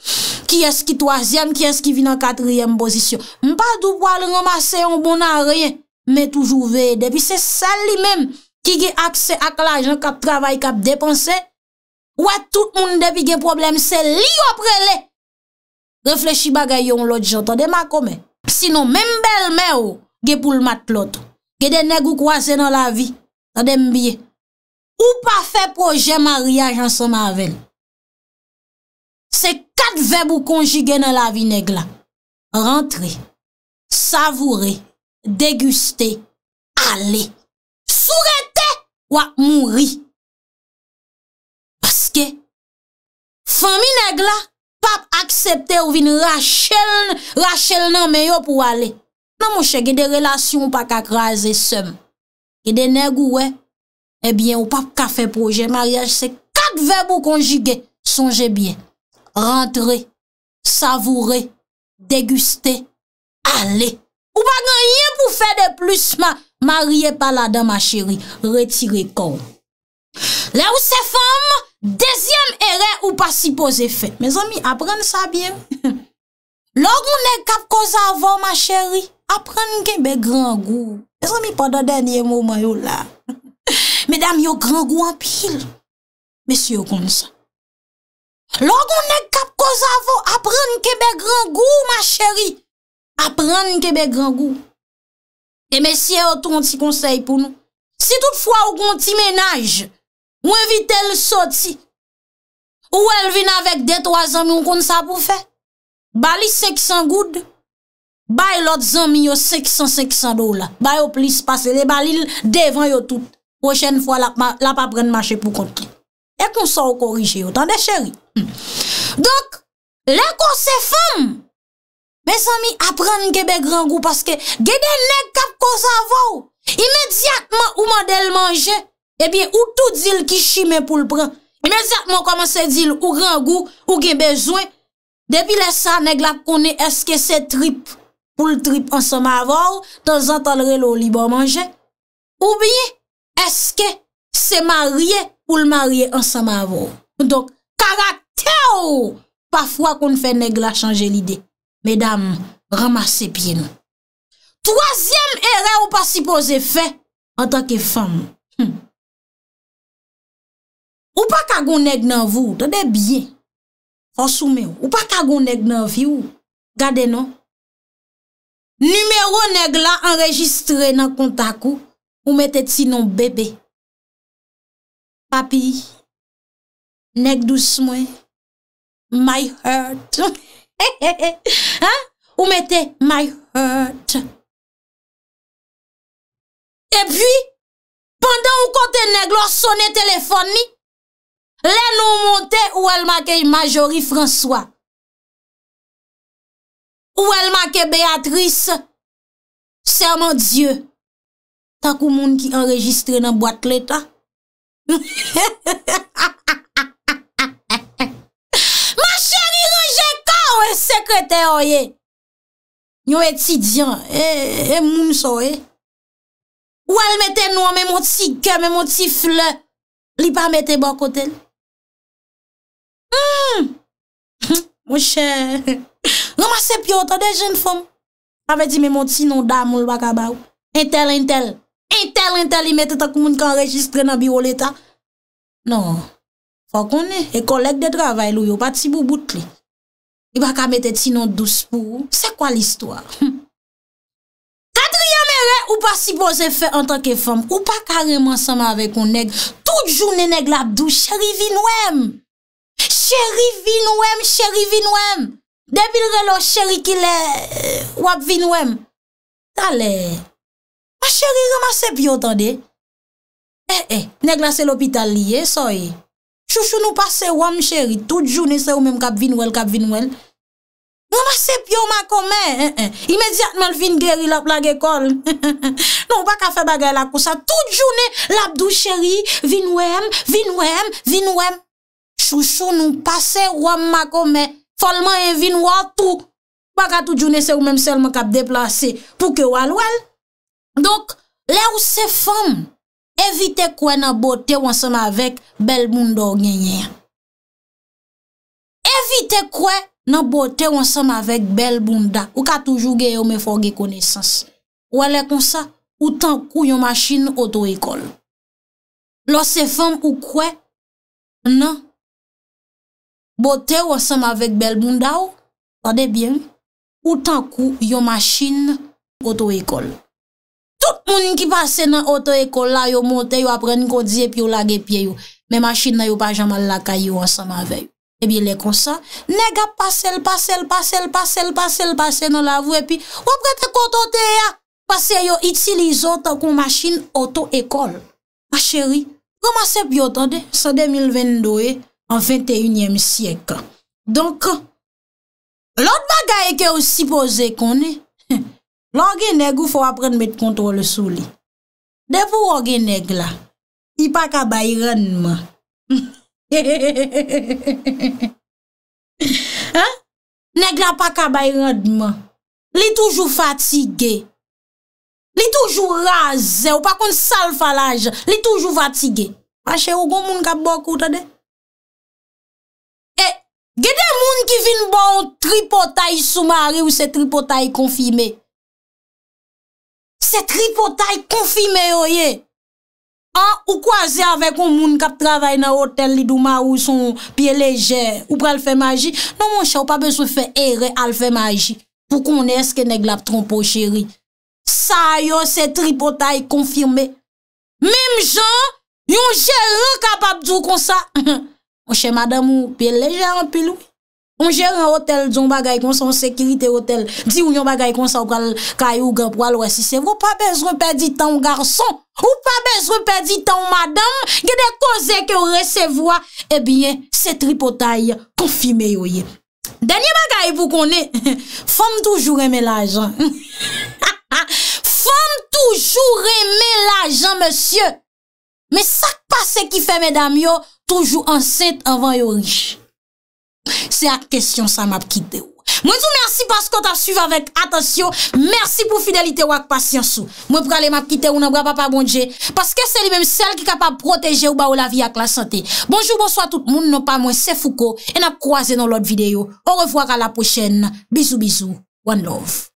Ki eski toasyen, ki eski vi nan katriyem pozisyon. Mpa dupwa l remase yon bonan reyen. Mwen toujou vey de. Depi se sal li men. Ki ge akse ak la jan kap travay, kap depanse. Wè, tout moun depi ge problem. Se li wap rele. Reflechi bagay yon lot, jantan de makome. Sinon, men bel men ou, ge pou l mat lot. Ge de neg ou kwa se nan la vi, tan dem biye. Ou pa fe proje mariaj ansan mavel. Se kat veb ou konji gen nan la vi neg la. Rentre, savoure, deguste, ale. Sourete ou mouri. Paske, fami neg la. pap aksepte ou vin rachel rachel nan meyo pou ale nan mouche gen de relasyon ou pa kak raze sem gen de neg ou we e bien ou pap ka fe proje kak ve pou konjige sonje bien rentre, savoure, deguste ale ou pa gen yon pou fe de plus ma marye pala dan ma cheri retire kon le ou se fom ou Dezyen eren ou pa si pose fet. Me zan mi apren sa bien. Logon ne kap kozavo, ma cheri, apren kebe gran go. Me zan mi pa dan denye mouman yo la. Me dam yo gran go an pil. Me si yo kon sa. Logon ne kap kozavo, apren kebe gran go, ma cheri. Apren kebe gran go. E me si yo ton ti konsey pou nou. Si toutfwa yo kon ti menaj, je, Mwen vit el soti. Ou el vin avek detwa zanmi yon koun sa pou fe. Bali seksan goud. Bay lot zanmi yo seksan seksan dola. Bay yo plis pase. Le balil devan yo tout. Rochen fwa la pa pren mache pou konti. Ek moun sa ou korije yo. Tande cheri. Hmm. Dok, le kon se fom. Mwen san mi apren gebe gran gou. Paske gede le kap kon sa vou. Imediatman ou man del manje. Ebyen, eh ou tout dil ki shime pou l'pren. Medyatman koman se dil ou rangou, ou gen bezwen. Depi le sa, negla kone eske se trip pou l'trip ansama avor, tan zantalre l'olibor manje. Ou bi, eske se marye pou l'marye ansama avor. Donk, karate ou! Pafwa kon fè negla chanje l'ide. Medam, ramase pi nou. Troasyem ere ou pa sipoze fè, an tanke fèm. Ou pa kagoun neg nan vou, do de byen, konsume ou, ou pa kagoun neg nan vi ou, gade nan, numero neg la enregistre nan kontak ou, ou mette ti nan bebe, papi, neg dou smwen, my heart, ou mette, my heart, e pi, pandan ou kote neg la sonne telefon ni, Le nou montè ou el makè Majori François. Ou el makè Beatrice. Sèman Diyo. Takou moun ki enregistre nan boat leta. Ma chèri Rujeko, wè sekreter oye. Nyo etidyan, e moun soye. Ou el metè nou an mè mouti, kè mè mouti flè. Li pa metè bakotèl. Hmm. Mou chè, roma sepyot an de jen fòm, avè di mè mò ti non dam mò l baka bè ou, entel entel, entel entel, imè te tak moun kan rejistre nan biwol etan. Non, fò konè, e kolek de travay lou yo, pati bou bout li, i baka mè te ti non douz pou ou, se kwa l istò? Kadriyè mè re, ou pa si boze fè an tanke fòm, ou pa kareman saman avè kon neg, tout joun neneg la douche rivin wèm. Chéri vinwèm, chéri vinwèm. Debilre lo chéri ki le euh, wap vinwèm. Tale. A chéri remase pyo tande. E, eh, e, eh, neg la se l'opital liye soy. Chouchou nou pase wam chéri. Tout jouni se ou menm kap vinwèl, kap vinwèl. Remase pyo man kome. Eh, Imediat men vin gèri la plage kol. Non, wap ka fe bagay la kousa. Tout jouni labdou chéri vinwèm, vinwèm, vinwèm. chou chou nou pase waman mako me folman evin wotou baka tou jounese ou menm selman kap deplase pou ke walwal donk le ou se fom evite kwe nan bote wansam avek bel bunda ou genyen evite kwe nan bote wansam avek bel bunda ou ka toujou ge yo me fogue konesans wale kon sa ou tan kou yon masin oto ekol le ou se fom ou kwe nan Bote wansama vek bel bundaw, pade bien, pou tankou yon masin oto ekol. Tout moun ki pase nan oto ekol la, yon monte yon apren kon diye pi yo lage piye yon, men masin nan yon pajama laka yon wansama vek. Ebi le konsa, nega pase l, pase l, pase l, pase l, pase l, pase l nan la vwe pi, wapre te kontote ya, pase yon itilizo ta kon masin oto ekol. Ma cheri, kama se pi otande, sa 2022 e, An finte yilim syek. Donk, lout bagay eke ou sipose kon e, loun gen negou fwa apren mèt kontrol sou li. Depou loun gen negla, i pa ka bayran man. He he he he he he he he he he he he he. Ha? Negla pa ka bayran man. Li toujou fatige. Li toujou raze ou pa kon sal falage. Li toujou fatige. Ache ou goun moun ka bo koutade? Givin bon tripotay soumare ou se tripotay konfime. Se tripotay konfime yo ye. Ou kwa ze avek ou moun kap travay nan hotel li douma ou son pie leje. Ou prel fe maji. Non moun che ou pa bezou fe ere al fe maji. Pou konen se ke neglap tronpo cheri. Sa yo se tripotay konfime. Mem jan, yon chere kapap zou kon sa. Moun che madame ou pie leje an pilou. On jere an otel, di ou yon bagay konsa an sekirite otel, di ou yon bagay konsa an kayo ou genp walo asise. Ou pa bezre pedi tan ou garson, ou pa bezre pedi tan ou madan, ge de koze ke ou resevoa, e bie se tripotay konfime yoye. Danye bagay pou konen, fom toujou reme la jan. Fom toujou reme la jan, monsye. Me sak pa se ki fe medam yo, toujou anset avan yoye. Se ak kestyon sa map kite ou. Mwen sou mersi paskot ap suyve avèk. Atensyon, mersi pou fidelite ou ak pasyansou. Mwen pou gale map kite ou nan wap ap abondje. Paske se li mèm sel ki kap ap proteje ou ba ou la vi ak la sante. Bonjou, bonsoit tout moun, nan pa mwen, se fouko. En ap kroaze nan lot videyo. Ou revoar a la pochène. Bizou, bizou, one love.